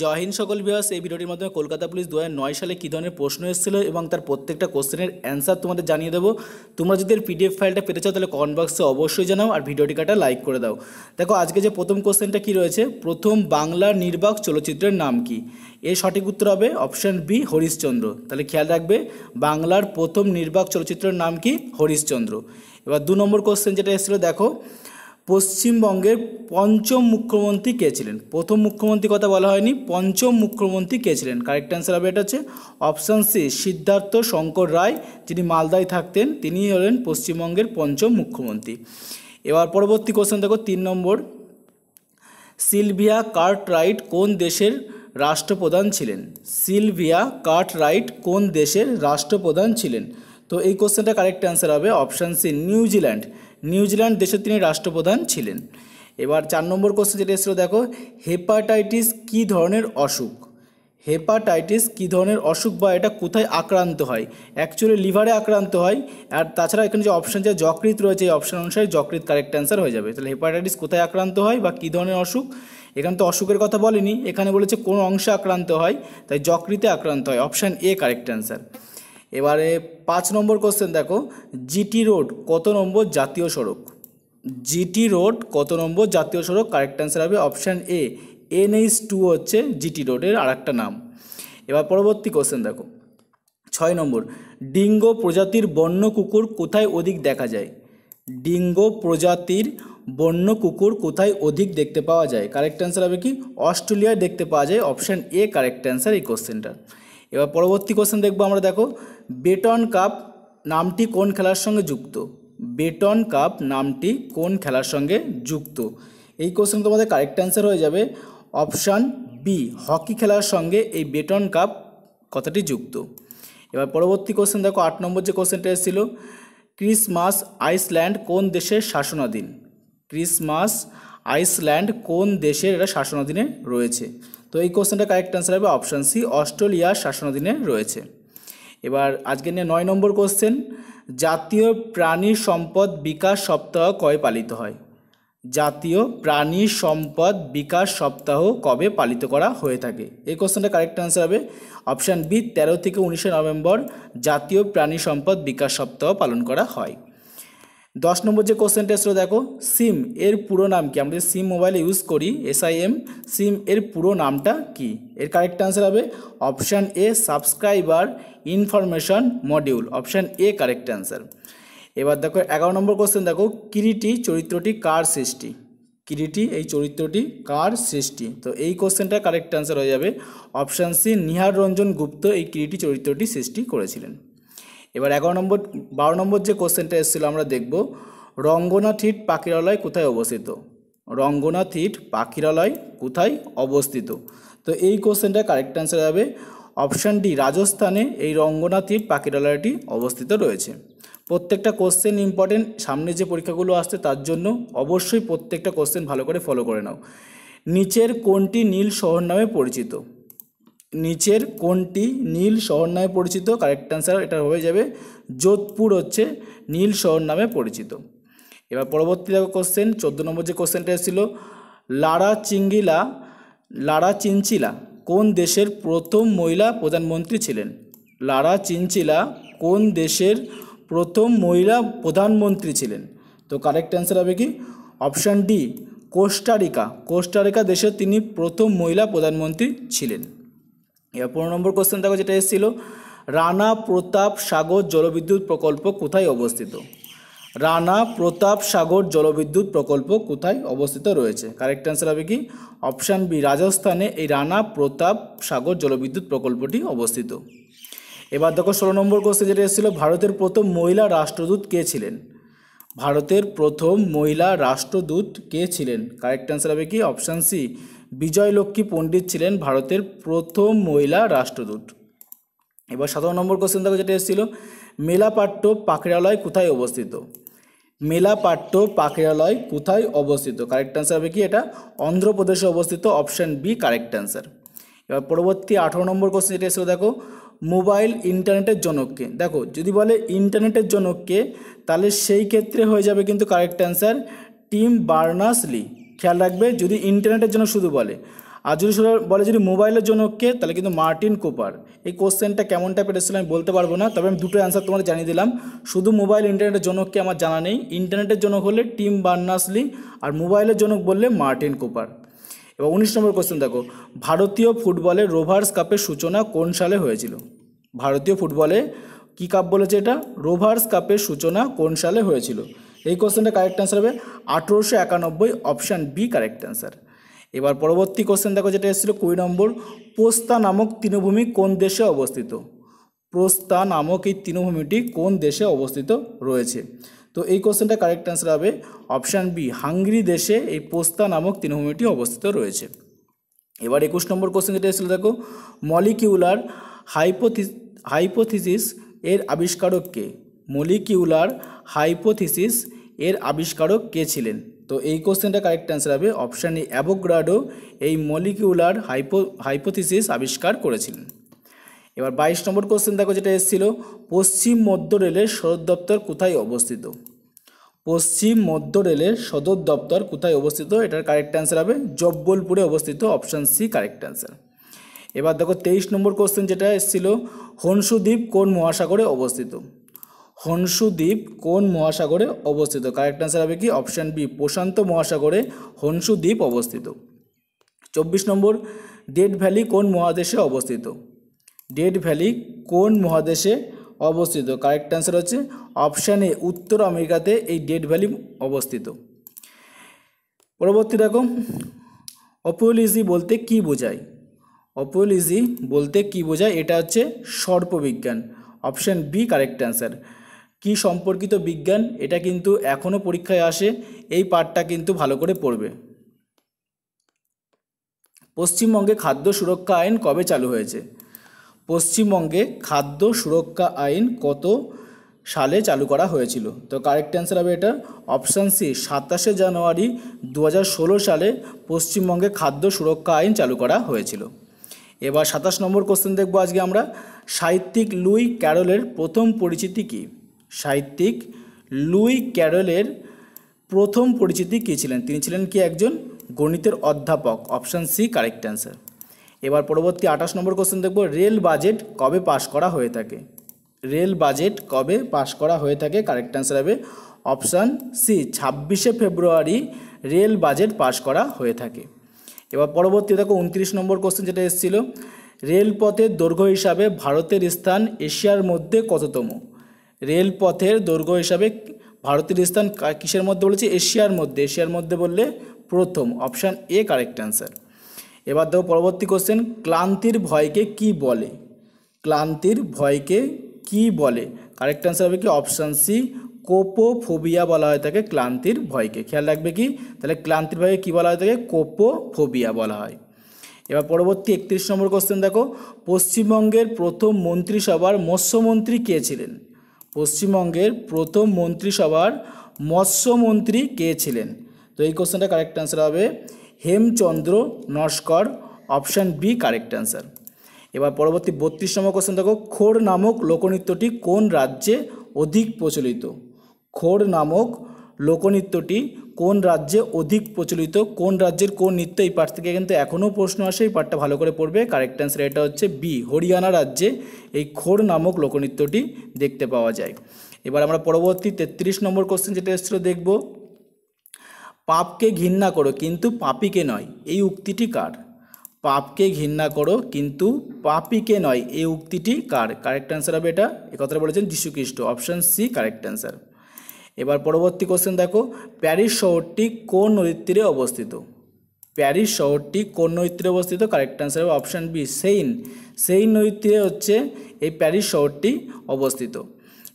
জয় হিন্দ সকল বিহাস এই ভিডিওটির মাধ্যমে কলকাতা পুলিশ দু সালে কী ধরনের প্রশ্ন এসেছিল এবং তার প্রত্যেকটা কোশ্চেনের অ্যান্সার তোমাদের জানিয়ে দেবো তোমরা যদি এর পিডিএফ ফাইলটা পেতে চাও তাহলে কমেন্ট বক্সে অবশ্যই জানাও আর ভিডিওটি কাটা লাইক করে দাও দেখো আজকে যে প্রথম কোশ্চেনটা কি রয়েছে প্রথম বাংলা নির্বাক চলচ্চিত্রের নাম কি এর সঠিক উত্তর হবে অপশান বি হরিশচন্দ্র তাহলে খেয়াল রাখবে বাংলার প্রথম নির্বাক চলচ্চিত্রের নাম কি হরিশচন্দ্র এবার দু নম্বর কোশ্চেন যেটা এসেছিলো দেখো পশ্চিমবঙ্গের পঞ্চম মুখ্যমন্ত্রী কে ছিলেন প্রথম মুখ্যমন্ত্রী কথা বলা হয়নি পঞ্চম মুখ্যমন্ত্রী কে ছিলেন কারেক্ট অ্যান্সার হবে এটা হচ্ছে অপশান সি সিদ্ধার্থ শঙ্কর রায় যিনি মালদায় থাকতেন তিনি হলেন পশ্চিমবঙ্গের পঞ্চম মুখ্যমন্ত্রী এবার পরবর্তী কোশ্চেন দেখো তিন নম্বর সিলভিয়া কার্ট রাইট কোন দেশের রাষ্ট্রপ্রধান ছিলেন সিলভিয়া কার্ট রাইট কোন দেশের রাষ্ট্রপ্রধান ছিলেন তো এই কোশ্চেনটা কারেক্ট অ্যান্সার হবে অপশান সি নিউজিল্যান্ড নিউজিল্যান্ড দেশে তিনি রাষ্ট্রপ্রধান ছিলেন এবার চার নম্বর কোশ্চেন যেটা এসেছিলো দেখো হেপাটাইটিস কী ধরনের অসুখ হেপাটাইটিস কী ধরনের অসুখ বা এটা কোথায় আক্রান্ত হয় অ্যাকচুয়ালি লিভারে আক্রান্ত হয় আর তাছাড়া এখানে যে অপশান যে যকৃত রয়েছে এই অপশান অনুসারে যকৃত কারেক্ট অ্যান্সার হয়ে যাবে তাহলে হেপাটাইটিস কোথায় আক্রান্ত হয় বা কী ধরনের অসুখ এখানে তো অসুখের কথা বলেনি এখানে বলেছে কোন অংশে আক্রান্ত হয় তাই যকৃতে আক্রান্ত হয় অপশান এ কারেক্ট অ্যান্সার এবারে পাঁচ নম্বর কোশ্চেন দেখো জিটি রোড কত নম্বর জাতীয় সড়ক জিটি রোড কত নম্বর জাতীয় সড়ক কারেক্ট অ্যান্সার হবে অপশান এ এইচ টু হচ্ছে জিটি রোডের আর একটা নাম এবার পরবর্তী কোশ্চেন দেখো ছয় নম্বর ডিঙ্গো প্রজাতির বন্য কুকুর কোথায় অধিক দেখা যায় ডিঙ্গো প্রজাতির বন্য কুকুর কোথায় অধিক দেখতে পাওয়া যায় কারেক্ট অ্যান্সার হবে কি অস্ট্রেলিয়ায় দেখতে পাওয়া যায় অপশান এ কারেক্ট অ্যান্সার এই কোশ্চেনটার এবার পরবর্তী কোশ্চেন দেখবো আমরা দেখো বেটন কাপ নামটি কোন খেলার সঙ্গে যুক্ত বেটন কাপ নামটি কোন খেলার সঙ্গে যুক্ত এই কোশ্চেন তোমাদের কারেক্ট অ্যান্সার হয়ে যাবে অপশান বি হকি খেলার সঙ্গে এই বেটন কাপ কথাটি যুক্ত এবার পরবর্তী কোশ্চেন দেখো আট নম্বর যে কোশ্চেনটা এসেছিল ক্রিসমাস আইসল্যান্ড কোন দেশের শাসনাধীন ক্রিসমাস আইসল্যান্ড কোন দেশের এটা শাসনাধীনে রয়েছে তো এই কোশ্চেনটা কারেক্ট অ্যান্সার হবে অপশান সি অস্ট্রেলিয়ার শাসনাধীনে রয়েছে এবার আজকে নিয়ে নয় নম্বর কোশ্চেন জাতীয় প্রাণী সম্পদ বিকাশ সপ্তাহ কয় পালিত হয় জাতীয় প্রাণী সম্পদ বিকাশ সপ্তাহ কবে পালিত করা হয়ে থাকে এই কোশ্চেনটা কারেক্ট অ্যান্সার হবে অপশান বি তেরো থেকে উনিশে নভেম্বর জাতীয় প্রাণী সম্পদ বিকাশ সপ্তাহ পালন করা হয় দশ নম্বর যে কোশ্চেনটা এসেছিলো দেখো সিম এর পুরো নাম কি আমরা যে সিম মোবাইলে ইউজ করি এসআইএম সিম এর পুরো নামটা কি এর কারেক্ট অ্যান্সার হবে option A subscriber information module option A correct answer এবার দেখো এগারো নম্বর কোশ্চেন দেখো কিরিটি চরিত্রটি কার সৃষ্টি কিরিটি এই চরিত্রটি কার সৃষ্টি তো এই কোশ্চেনটা কারেক্ট অ্যান্সার হয়ে যাবে অপশান সি নিহার রঞ্জন গুপ্ত এই কিরিটি চরিত্রটি সৃষ্টি করেছিলেন এবার এগারো নম্বর বারো নম্বর যে কোশ্চেনটা এসেছিলো আমরা দেখব হিট পাখিরালয় কোথায় অবস্থিত হিট পাখিরালয় কোথায় অবস্থিত তো এই কোশ্চেনটা কারেক্ট অ্যান্সার হবে অপশান ডি রাজস্থানে এই হিট পাখিরালয়টি অবস্থিত রয়েছে প্রত্যেকটা কোশ্চেন ইম্পর্টেন্ট সামনে যে পরীক্ষাগুলো আসছে তার জন্য অবশ্যই প্রত্যেকটা কোশ্চেন ভালো করে ফলো করে নাও নিচের কোনটি নীল শহর নামে পরিচিত নিচের কোনটি নীল শহর নামে পরিচিত কারেক্ট অ্যান্সার এটা হয়ে যাবে যোধপুর হচ্ছে নীল শহর নামে পরিচিত এবার পরবর্তী দেখো কোশ্চেন চোদ্দো নম্বর যে কোশ্চেনটা এসেছিল লারা চিঙ্গিলা লারা চিনচিলা কোন দেশের প্রথম মহিলা প্রধানমন্ত্রী ছিলেন লারা চিনচিলা কোন দেশের প্রথম মহিলা প্রধানমন্ত্রী ছিলেন তো কারেক্ট অ্যান্সার হবে কি অপশান ডি কোস্টারিকা কোস্টারিকা দেশের তিনি প্রথম মহিলা প্রধানমন্ত্রী ছিলেন এর পনেরো নম্বর কোশ্চেন দেখো যেটা এসেছিলো রানা প্রতাপ সাগর জলবিদ্যুৎ প্রকল্প কোথায় অবস্থিত রানা প্রতাপ সাগর জলবিদ্যুৎ প্রকল্প কোথায় অবস্থিত রয়েছে কারেক্ট অ্যান্সার হবে কি অপশান বি রাজস্থানে এই রানা প্রতাপ সাগর জলবিদ্যুৎ প্রকল্পটি অবস্থিত এবার দেখো ষোলো নম্বর কোশ্চেন যেটা এসেছিল ভারতের প্রথম মহিলা রাষ্ট্রদূত কে ছিলেন ভারতের প্রথম মহিলা রাষ্ট্রদূত কে ছিলেন কারেক্ট অ্যান্সার হবে কি অপশান সি বিজয়লক্ষ্মী পণ্ডিত ছিলেন ভারতের প্রথম মহিলা রাষ্ট্রদূত এবার সতেরো নম্বর কোশ্চেন দেখো যেটা এসেছিল মেলাপাট্ট পাখিরালয় কোথায় অবস্থিত মেলাপাট্ট পাখিরালয় কোথায় অবস্থিত কারেক্ট অ্যান্সার হবে কি এটা অন্ধ্রপ্রদেশে অবস্থিত অপশান বি কারেক্ট অ্যান্সার এবার পরবর্তী আঠারো নম্বর কোশ্চেন যেটা এসেছিল দেখো মোবাইল ইন্টারনেটের জনককে দেখো যদি বলে ইন্টারনেটের জনককে তাহলে সেই ক্ষেত্রে হয়ে যাবে কিন্তু কারেক্ট অ্যান্সার টিম বার্নাসলি খেয়াল রাখবে যদি ইন্টারনেটের জন্য শুধু বলে আর যদি শুধু বলে যদি মোবাইলের জন্য কে তাহলে কিন্তু মার্টিন কোপার এই কোশ্চেনটা কেমন টাইপের এসেছিল আমি বলতে পারবো না তবে আমি দুটো অ্যান্সার তোমাদের জানিয়ে দিলাম শুধু মোবাইল ইন্টারনেটের জন্য কে আমার জানা নেই ইন্টারনেটের জন্য হলে টিম বার্নাসলি আর মোবাইলের জনক বললে মার্টিন কোপার এবার উনিশ নম্বর কোশ্চেন দেখো ভারতীয় ফুটবলে রোভার্স কাপের সূচনা কোন সালে হয়েছিল ভারতীয় ফুটবলে কী কাপ বলেছে এটা রোভার্স কাপের সূচনা কোন সালে হয়েছিল এই কোশ্চেনটা কারেক্ট অ্যান্সার হবে আঠেরোশো একানব্বই অপশান বি কারেক্ট অ্যান্সার এবার পরবর্তী কোশ্চেন দেখো যেটা এসেছিলো কুড়ি নম্বর পোস্তা নামক তৃণভূমি কোন দেশে অবস্থিত প্রস্তা নামক এই তৃণভূমিটি কোন দেশে অবস্থিত রয়েছে তো এই কোশ্চেনটা কারেক্ট অ্যান্সার হবে অপশান বি হাঙ্গরি দেশে এই পোস্তা নামক তৃণভূমিটি অবস্থিত রয়েছে এবার একুশ নম্বর কোশ্চেন যেটা এসেছিলো দেখো মলিকিউলার হাইপোথি হাইপোথিসিস এর আবিষ্কারককে মলিকিউলার হাইপোথিসিস এর আবিষ্কারক কে ছিলেন তো এই কোশ্চেনটা কারেক্ট অ্যান্সার হবে অপশান এ অ্যাবোগ্রাডো এই মলিকিউলার হাইপো হাইপোথিসিস আবিষ্কার করেছিলেন এবার বাইশ নম্বর কোশ্চেন দেখো যেটা এসেছিলো পশ্চিম মধ্য রেলের সদর দপ্তর কোথায় অবস্থিত পশ্চিম মধ্য রেলের সদর দপ্তর কোথায় অবস্থিত এটার কারেক্ট অ্যান্সার হবে জব্বলপুরে অবস্থিত অপশান সি কারেক্ট অ্যান্সার এবার দেখো তেইশ নম্বর কোশ্চেন যেটা এসেছিলো হনসুদ্বীপ কোন মহাসাগরে অবস্থিত হনসু দ্বীপ কোন মহাসাগরে অবস্থিত কারেক্ট অ্যান্সার হবে কি অপশান বি প্রশান্ত মহাসাগরে হনসু দ্বীপ অবস্থিত চব্বিশ নম্বর ডেড ভ্যালি কোন মহাদেশে অবস্থিত ডেড ভ্যালি কোন মহাদেশে অবস্থিত কারেক্ট অ্যান্সার হচ্ছে অপশান এ উত্তর আমেরিকাতে এই ডেড ভ্যালি অবস্থিত পরবর্তী দেখো অপোলিজি বলতে কি বোঝায় অপোলিজি বলতে কি বোঝায় এটা হচ্ছে সর্পবিজ্ঞান অপশান বি কারেক্ট অ্যান্সার কি সম্পর্কিত বিজ্ঞান এটা কিন্তু এখনও পরীক্ষায় আসে এই পাঠটা কিন্তু ভালো করে পড়বে পশ্চিমবঙ্গে খাদ্য সুরক্ষা আইন কবে চালু হয়েছে পশ্চিমবঙ্গে খাদ্য সুরক্ষা আইন কত সালে চালু করা হয়েছিল তো কারেক্ট অ্যান্সার হবে এটা অপশান সি সাতাশে জানুয়ারি দু সালে পশ্চিমবঙ্গে খাদ্য সুরক্ষা আইন চালু করা হয়েছিল এবার সাতাশ নম্বর কোশ্চেন দেখবো আজকে আমরা সাহিত্যিক লুই ক্যারলের প্রথম পরিচিতি কী সাহিত্যিক লুই ক্যারলের প্রথম পরিচিতি কী ছিলেন তিনি ছিলেন কি একজন গণিতের অধ্যাপক অপশান সি কারেক্ট অ্যান্সার এবার পরবর্তী আঠাশ নম্বর কোশ্চেন দেখব রেল বাজেট কবে পাশ করা হয়ে থাকে রেল বাজেট কবে পাশ করা হয়ে থাকে কারেক্ট অ্যান্সার হবে অপশান সি ছাব্বিশে ফেব্রুয়ারি রেল বাজেট পাশ করা হয়ে থাকে এবার পরবর্তী দেখো উনত্রিশ নম্বর কোশ্চেন যেটা এসেছিল রেলপথের দৈর্ঘ্য হিসাবে ভারতের স্থান এশিয়ার মধ্যে কততম রেলপথের দৈর্ঘ্য হিসাবে ভারতের স্থান কিসের মধ্যে বলেছে এশিয়ার মধ্যে এশিয়ার মধ্যে বললে প্রথম অপশান এ কারেক্ট অ্যান্সার এবার দেখো পরবর্তী কোশ্চেন ক্লান্তির ভয়কে কি বলে ক্লান্তির ভয়কে কি বলে কারেক্ট অ্যান্সার হবে কি অপশান সি কোপোফোবিয়া বলা হয় থাকে ক্লান্তির ভয়কে খেয়াল রাখবে কি তাহলে ক্লান্তির ভয়কে কী বলা হয় থাকে কোপোফোবিয়া বলা হয় এবার পরবর্তী একত্রিশ নম্বর কোশ্চেন দেখো পশ্চিমবঙ্গের প্রথম মন্ত্রিসভার মৎস্যমন্ত্রী কে ছিলেন পশ্চিমবঙ্গের প্রথম মন্ত্রিসভার মৎস্যমন্ত্রী কে ছিলেন তো এই কোশ্চেনটা কারেক্ট অ্যান্সার হবে Hemchandra Naskar option B correct answer এবার পরবর্তী বত্রিশ নম্বর কোশ্চেন দেখো খোর নামক লোকনৃত্যটি কোন রাজ্যে অধিক প্রচলিত খোর নামক লোকনৃত্যটি কোন রাজ্যে অধিক প্রচলিত কোন রাজ্যের কোন নৃত্য এই পাঠ থেকে কিন্তু এখনও প্রশ্ন আসে এই পাঠটা ভালো করে পড়বে কারেক্ট অ্যান্সার এটা হচ্ছে বি হরিয়ানা রাজ্যে এই খোর নামক লোকনৃত্যটি দেখতে পাওয়া যায় এবার আমরা পরবর্তী তেত্রিশ নম্বর কোশ্চেন যেটা এসেছিলো দেখব পাপকে ঘৃণা করো কিন্তু পাপিকে নয় এই উক্তিটি কার পাপকে ঘৃণা করো কিন্তু পাপিকে নয় এই উক্তিটি কার কারেক্ট অ্যান্সার হবে এটা কথাটা বলেছেন যীশুখ্রিস্ট অপশান সি কারেক্ট অ্যান্সার এবার পরবর্তী কোশ্চেন দেখো প্যারিস শহরটি কোন নদীর তীরে অবস্থিত প্যারিস শহরটি কোন নদীর তীরে অবস্থিত কারেক্ট অ্যান্সার হবে অপশান বি সেইন সেইন নদীর তীরে হচ্ছে এই প্যারিস শহরটি অবস্থিত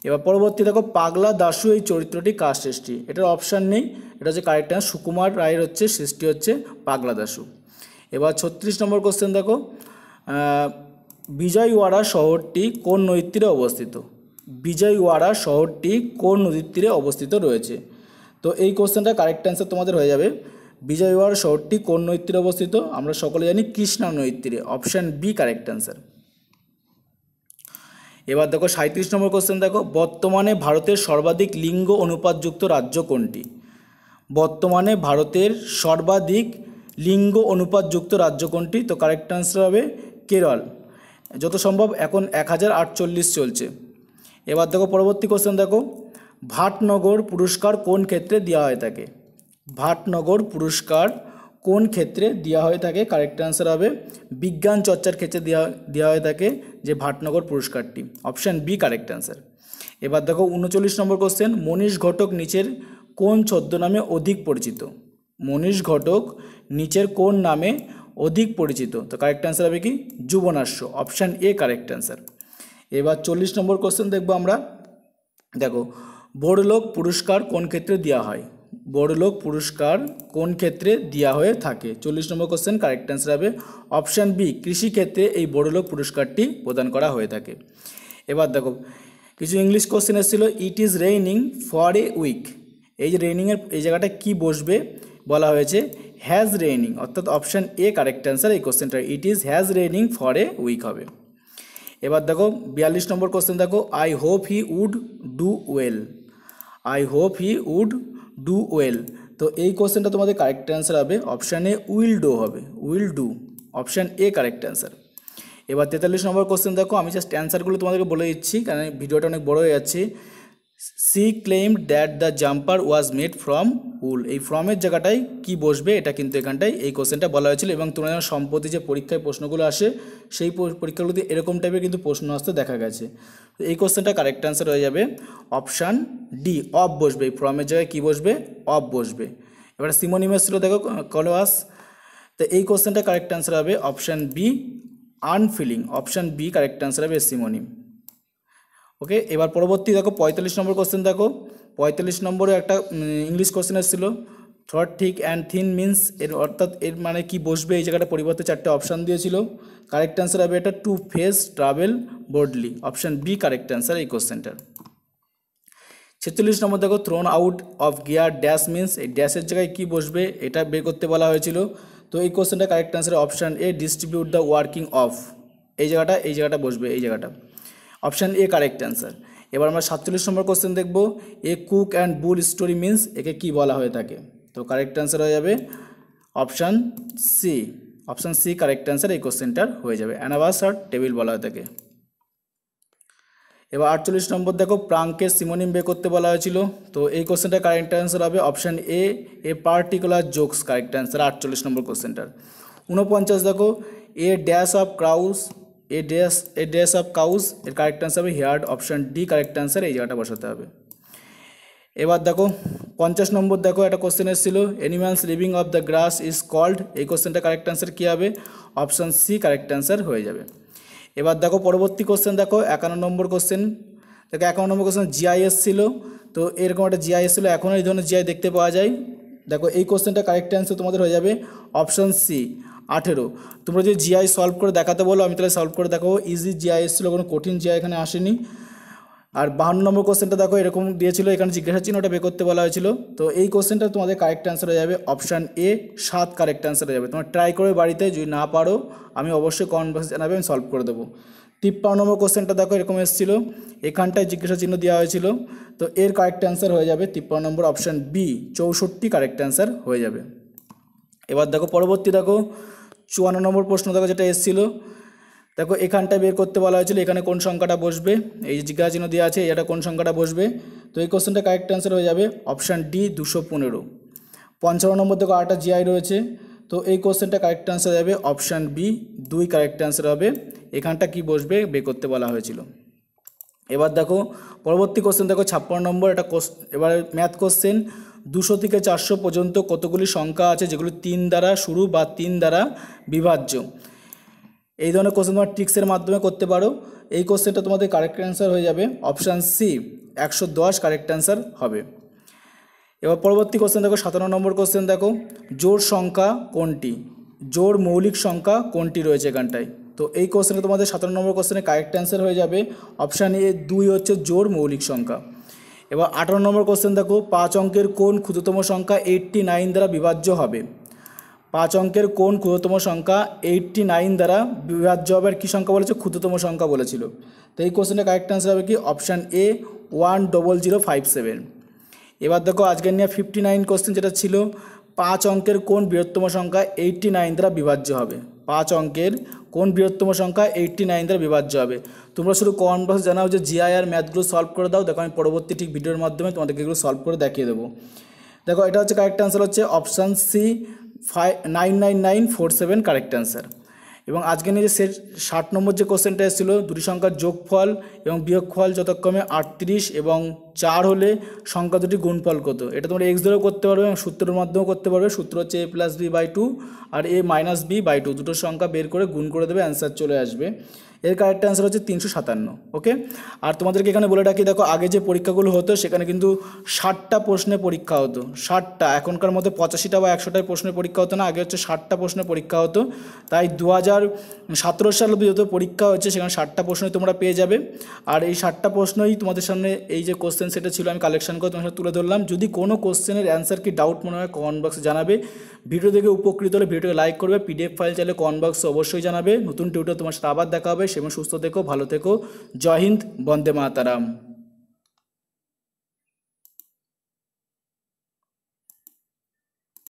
এবার পরবর্তী দেখো পাগলা দাসু এই চরিত্রটি কার সৃষ্টি এটার অপশান নেই এটা হচ্ছে কারেক্ট অ্যান্সার সুকুমার রায়ের হচ্ছে সৃষ্টি হচ্ছে পাগলা দাসু এবার ছত্রিশ নম্বর কোশ্চেন দেখো বিজয়ওয়াড়া শহরটি কোন নদীর তীরে অবস্থিত বিজয়ওয়াড়া শহরটি কোন নদীর তীরে অবস্থিত রয়েছে তো এই কোশ্চেনটা কারেক্ট অ্যান্সার তোমাদের হয়ে যাবে বিজয়ওয়াড়া শহরটি কোন নদীর তীরে অবস্থিত আমরা সকলে জানি কৃষ্ণা নদীর তীরে অপশান বি কারেক্ট অ্যান্সার এবার দেখো সাঁত্রিশ নম্বর কোশ্চেন দেখো বর্তমানে ভারতের সর্বাধিক লিঙ্গ অনুপাতযুক্ত রাজ্য কোনটি বর্তমানে ভারতের সর্বাধিক লিঙ্গ অনুপাতযুক্ত রাজ্য কোনটি তো কারেক্ট অ্যান্সার হবে কেরল যত সম্ভব এখন এক হাজার আটচল্লিশ চলছে এবার দেখো পরবর্তী কোশ্চেন দেখো ভাটনগর পুরস্কার কোন ক্ষেত্রে দেওয়া হয়ে থাকে ভাটনগর পুরস্কার কোন ক্ষেত্রে দেওয়া হয়ে থাকে কারেক্ট অ্যান্সার হবে বিজ্ঞান চর্চার ক্ষেত্রে দেওয়া দেওয়া হয়ে থাকে যে ভাটনগর পুরস্কারটি অপশান বি কারেক্ট অ্যান্সার এবার দেখো উনচল্লিশ নম্বর কোশ্চেন মনীষ ঘটক নিচের কোন ছদ্মনামে অধিক পরিচিত মনীষ ঘটক নিচের কোন নামে অধিক পরিচিত তো কারেক্ট অ্যান্সার হবে কি Yuvanashva option A correct answer এবার চল্লিশ নম্বর কোশ্চেন দেখবো আমরা দেখো বড়লোক পুরস্কার কোন ক্ষেত্রে দেওয়া হয় বড়লোক পুরস্কার কোন ক্ষেত্রে দেওয়া হয়ে থাকে চল্লিশ নম্বর কোশ্চেন কারেক্ট অ্যান্সার হবে অপশান বি কৃষিক্ষেত্রে এই বড়লোক পুরস্কারটি প্রদান করা হয়ে থাকে এবার দেখো কিছু ইংলিশ কোশ্চেন এসেছিল it is raining for a week এই যে রেইনিংয়ের এই জায়গাটা কী বসবে বলা হয়েছে হ্যাজ রেইনিং অর্থাৎ অপশান এ কারেক্ট অ্যান্সার এই কোশ্চেনটা it is has raining for a week হবে এবার দেখো বিয়াল্লিশ নম্বর কোশ্চেন দেখো I hope he would do well I hope he would do well তো এই কোশ্চেনটা তোমাদের কারেক্ট অ্যান্সার হবে অপশান এ উইল ডো হবে will do option A correct answer এবার তেতাল্লিশ নম্বর কোশ্চেন দেখো আমি জাস্ট অ্যান্সারগুলো তোমাদেরকে বলে দিচ্ছি কারণ ভিডিওটা অনেক বড় হয়ে যাচ্ছে she claim that the jumper was made from wool এই ফ্রমের জায়গাটায় কি বসবে এটা কিন্তু এখানটায় এই কোশ্চেনটা বলা হয়েছিল এবং তোমরা যেন সম্প্রতি যে পরীক্ষায় প্রশ্নগুলো আসে সেই পরীক্ষাগুলোতে এরকম টাইপের কিন্তু প্রশ্ন আসতে দেখা গেছে এই কোশ্চেনটা কারেক্ট অ্যান্সার হয়ে যাবে অপশান ডি অফ বসবে এই ফ্রমের জায়গায় কী বসবে অফ বসবে এবার সিমোনিমাস ছিল দেখো কলোয়াস তো এই কোশ্চেনটা কারেক্ট অ্যান্সার হবে option B unfeeling option B correct answer হবে সিমোনিম ওকে এবার পরবর্তী দেখো পঁয়তাল্লিশ নম্বর কোশ্চেন দেখো পঁয়তাল্লিশ নম্বরে একটা ইংলিশ কোশ্চেন এসেছিলো থট ঠিক অ্যান্ড থিন মিন্স এর অর্থাৎ এর মানে কি বসবে এই জায়গাটা পরিবর্তে চারটে অপশান দিয়েছিল কারেক্ট অ্যান্সার হবে এটা to face trouble boldly option B correct answer এই কোশ্চেনটার ছেচল্লিশ নম্বর দেখো thrown out of gear dash means এই ড্যাশের জায়গায় কি বসবে এটা বের করতে বলা হয়েছিল তো এই কোশ্চেনটা correct answer option A distribute the working of এই জায়গাটা এই জায়গাটা বসবে এই জায়গাটা অপশান এ কারেক্ট অ্যান্সার এবার আমরা সাতচল্লিশ নম্বর কোশ্চেন দেখব a cock and bull story means একে কি বলা হয়ে থাকে তো কারেক্ট অ্যান্সার হয়ে যাবে option C option C correct answer এই কোশ্চেনটার হয়ে যাবে অ্যানাভাস আর টেবিল বলা হয়ে থাকে এবার আটচল্লিশ নম্বর দেখো প্রাঙ্কের সিমোনিম বে করতে বলা হয়েছিল তো এই কোশ্চেনটা কারেক্ট অ্যান্সার হবে option A a particular jokes correct answer আটচল্লিশ নম্বর কোশ্চেনটার ঊনপঞ্চাশ দেখো a dash of crows a dress a dash of cows এর কারেক্ট অ্যান্সার হবে herd option D correct answer এই জায়গাটা বসাতে হবে এবার দেখো পঞ্চাশ নম্বর দেখো একটা কোশ্চেন এসেছিলো animals living off the grass is called এই কোশ্চেনটা কারেক্ট অ্যান্সার কী হবে অপশান সি কারেক্ট অ্যান্সার হয়ে যাবে এবার দেখো পরবর্তী কোশ্চেন দেখো একান্ন নম্বর কোশ্চেন দেখো একান্ন নম্বর কোশ্চেন জিআইএস ছিল তো এরকম একটা জিআইএস ছিল এখনও এই ধরনের জিআই দেখতে পাওয়া যায় দেখো এই কোশ্চেনটা কারেক্ট অ্যান্সার তোমাদের হয়ে যাবে অপশান সি আঠেরো তোমরা যে জিআই সলভ করে দেখাতে বলো আমি তাহলে সলভ করে দেখাবো ইজি জিআই এসেছিলো কোনো কঠিন জিআই এখানে আসেনি আর বাহান্ন নম্বর কোশ্চেনটা দেখো এরকম দিয়েছিল এখানে জিজ্ঞাসা চিহ্ন ওটা বের করতে বলা হয়েছিল তো এই কোশ্চেনটা তোমাদের কারেক্ট অ্যান্সার হয়ে যাবে অপশান এ সাত কারেক্ট অ্যান্সার হয়ে যাবে তোমার ট্রাই করবে বাড়িতে যদি না পারো আমি অবশ্যই কমেন্ট বক্সে জানাবে আমি সলভ করে দেবো তিপ্পান্ন নম্বর কোশ্চেনটা দেখো এরকম এসেছিল এখানটায় জিজ্ঞাসা চিহ্ন দেওয়া হয়েছিল তো এর কারেক্ট অ্যান্সার হয়ে যাবে তিপ্পান্ন নম্বর অপশান বি চৌষট্টি কারেক্ট অ্যান্সার হয়ে যাবে এবার দেখো পরবর্তী দেখো চুয়ান্ন নম্বর প্রশ্ন দেখো যেটা এসেছিলো দেখো এখানটা বের করতে বলা হয়েছিল এখানে কোন সংখ্যাটা বসবে এই জিজ্ঞাসা চিহ্ন আছে এটা কোন সংখ্যাটা বসবে তো এই কোশ্চেনটা কারেক্ট অ্যান্সার হয়ে যাবে অপশান ডি দুশো পনেরো পঞ্চান্ন নম্বর দেখো আটটা জিআই রয়েছে তো এই কোশ্চেনটা কারেক্ট অ্যান্সার যাবে অপশান বি দুই কারেক্ট অ্যান্সার হবে এখানটা কি বসবে বের করতে বলা হয়েছিল এবার দেখো পরবর্তী কোশ্চেন দেখো ছাপ্পান্ন নম্বর এটা কোশ্চেন এবার ম্যাথ কোশ্চেন দুশো থেকে চারশো পর্যন্ত কতগুলি সংখ্যা আছে যেগুলি তিন দ্বারা শুরু বা তিন দ্বারা বিভাজ্য এই ধরনের কোশ্চেন তোমার ট্রিক্সের মাধ্যমে করতে পারো এই কোশ্চেনটা তোমাদের কারেক্ট অ্যান্সার হয়ে যাবে অপশান সি একশো দশ কারেক্ট অ্যান্সার হবে এবার পরবর্তী কোশ্চেন দেখো সাতান্ন নম্বর কোশ্চেন দেখো জোর সংখ্যা কোনটি জোর মৌলিক সংখ্যা কোনটি রয়েছে এখানটায় তো এই কোশ্চেনে তোমাদের সাতান্ন নম্বর কোশ্চেনে কারেক্ট অ্যান্সার হয়ে যাবে অপশান এ দুই হচ্ছে জোর মৌলিক সংখ্যা এবার আঠারো নম্বর কোশ্চেন দেখো পাঁচ অঙ্কের কোন ক্ষুদ্রতম সংখ্যা এইটটি নাইন দ্বারা বিভাজ্য হবে পাঁচ অঙ্কের কোন ক্ষুদ্রতম সংখ্যা এইটটি নাইন দ্বারা বিভাজ্য হবে আর কী সংখ্যা বলেছে ক্ষুদ্রতম সংখ্যা বলেছিল তো এই কোশ্চেনটা কারেক্ট অ্যান্সার হবে কি option A one double zero five seven এবার দেখো আজকের নিয়ে ফিফটি নাইন কোশ্চেন যেটা ছিল পাঁচ অঙ্কের কোন বৃহত্তম সংখ্যা এইটটি নাইন দ্বারা বিভাজ্য হবে পাঁচ অঙ্কের কোন বৃহত্তম সংখ্যা এইটটি নাইন দ্বারা বিভাজ্য হবে তোমরা শুধু বক্সে জানাও যে জিআইআর ম্যাথগুলো সলভ করে দাও দেখো আমি পরবর্তী ঠিক ভিডিওর মাধ্যমে তোমাদেরকে এগুলো সলভ করে দেখিয়ে দেবো দেখো এটা হচ্ছে কারেক্ট অ্যান্সার হচ্ছে option C five nine nine nine four seven correct answer এবং আজকে নিয়ে যে সে ষাট নম্বর যে কোশ্চেনটা এসেছিলো দুটি সংখ্যার যোগফল এবং বিয়োগফল যথাক্রমে আটত্রিশ এবং চার হলে সংখ্যা দুটি গুণফল কত এটা তোমরা এক্স ধরেও করতে পারবে এবং সূত্রের মাধ্যমেও করতে পারবে সূত্র হচ্ছে A plus B by two আর A minus B by two দুটো সংখ্যা বের করে গুণ করে দেবে অ্যান্সার চলে আসবে এর কারেক্ট অ্যান্সার হচ্ছে তিনশো সাতান্ন ওকে আর তোমাদেরকে এখানে বলে রাখি দেখো আগে যে পরীক্ষাগুলো হতো সেখানে কিন্তু ষাটটা প্রশ্নে পরীক্ষা হতো ষাটটা এখনকার মতো পঁচাশিটা বা একশোটায় প্রশ্নে পরীক্ষা হতো না আগে হচ্ছে ষাটটা প্রশ্নে পরীক্ষা হতো তাই দু হাজার সতেরো সাল অব্দি যত পরীক্ষা হয়েছে সেখানে ষাটটা প্রশ্নই তোমরা পেয়ে যাবে আর এই ষাটটা প্রশ্নই তোমাদের সামনে এই যে কোশ্চেন সেটা ছিল আমি কালেকশন করে তোমার সাথে তুলে ধরলাম যদি কোনো কোশ্চেনের অ্যান্সার কি ডাউট মনে হয় কমেন্ট বক্সে জানাবে ভিডিও থেকে উপকৃত হলে ভিডিওকে লাইক করবে পিডিএফ ফাইল চাইলে কমেন্ট বক্সে অবশ্যই জানাবে নতুন টিউটার তোমার সাথে আবার দেখা হবে এবং সুস্থ থেকো ভালো থেকো জয় হিন্দ বন্দে মাতারাম